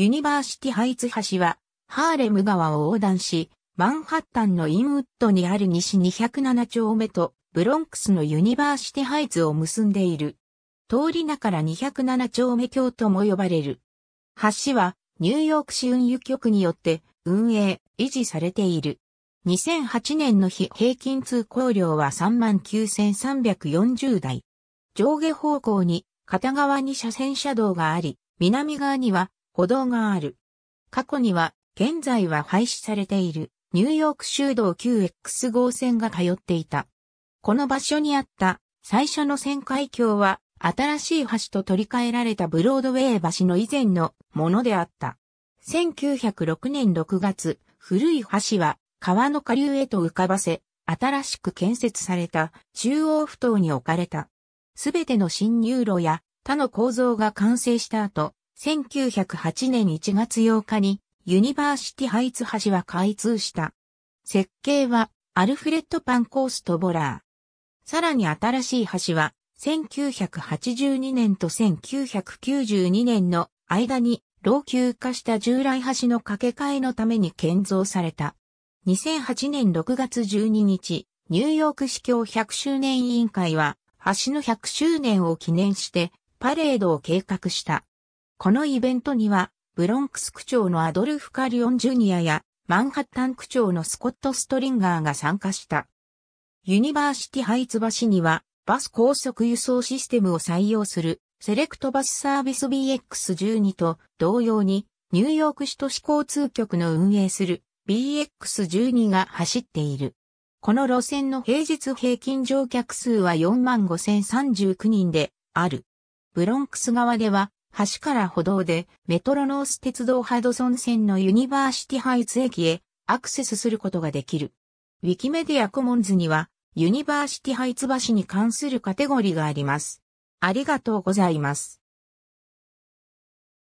ユニバーシティハイツ橋は、ハーレム川を横断し、マンハッタンのインウッドにある西207丁目と、ブロンクスのユニバーシティハイツを結んでいる。通り名から207丁目橋とも呼ばれる。橋は、ニューヨーク市運輸局によって、運営、維持されている。2008年の日平均通行量は39,340台。上下方向に片側に車線車道があり、南側には歩道がある。過去には、現在は廃止されている、ニューヨーク州道 9X 号線が通っていた。この場所にあった最初の旋回橋は、新しい橋と取り替えられたブロードウェイ橋の以前のものであった。1906年6月、古い橋は川の下流へと浮かばせ、新しく建設された中央埠頭に置かれた。すべての新入路や他の構造が完成した後、1908年1月8日にユニバーシティハイツ橋は開通した。設計はアルフレッド・パンコースト・ボラー。さらに新しい橋は1982年と1992年の間に老朽化した従来橋の架け替えのために建造された。2008年6月12日、ニューヨーク市教100周年委員会は橋の100周年を記念してパレードを計画した。このイベントには、ブロンクス区長のアドルフ・カリオン・ジュニアや、マンハッタン区長のスコット・ストリンガーが参加した。ユニバーシティハイツ橋には、バス高速輸送システムを採用する、セレクトバスサービス BX12 と同様に、ニューヨーク市都市交通局の運営する BX12 が走っている。この路線の平日平均乗客数は45,039人である。ブロンクス側では橋から歩道で、メトロノース鉄道ハドソン線のユニバーシティハイツ駅へアクセスすることができる。ウィキメディアコモンズには、ユニバーシティハイツ橋に関するカテゴリーがあります。ありがとうございます。